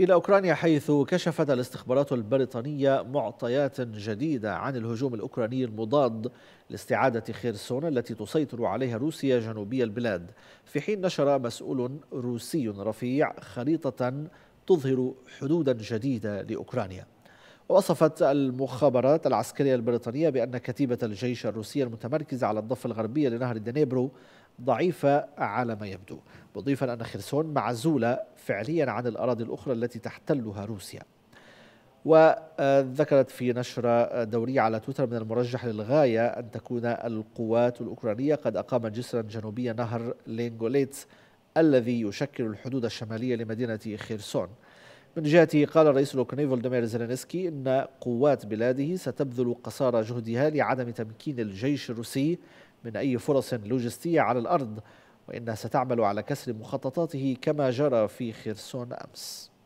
إلى أوكرانيا حيث كشفت الاستخبارات البريطانية معطيات جديدة عن الهجوم الأوكراني المضاد لاستعادة خيرسون التي تسيطر عليها روسيا جنوبي البلاد في حين نشر مسؤول روسي رفيع خريطة تظهر حدودا جديدة لأوكرانيا وصفت المخابرات العسكرية البريطانية بأن كتيبة الجيش الروسي المتمركزة على الضفة الغربية لنهر دنيبرو ضعيفة على ما يبدو مضيفا أن خرسون معزولة فعليا عن الأراضي الأخرى التي تحتلها روسيا وذكرت في نشرة دورية على تويتر من المرجح للغاية أن تكون القوات الأوكرانية قد أقامت جسرا جنوبي نهر لينغوليتس الذي يشكل الحدود الشمالية لمدينة خيرسون من جهته قال الرئيس الأوكراني فولدمير زيلينسكي أن قوات بلاده ستبذل قصارى جهدها لعدم تمكين الجيش الروسي من أي فرص لوجستية على الأرض وإنها ستعمل على كسر مخططاته كما جرى في خرسون أمس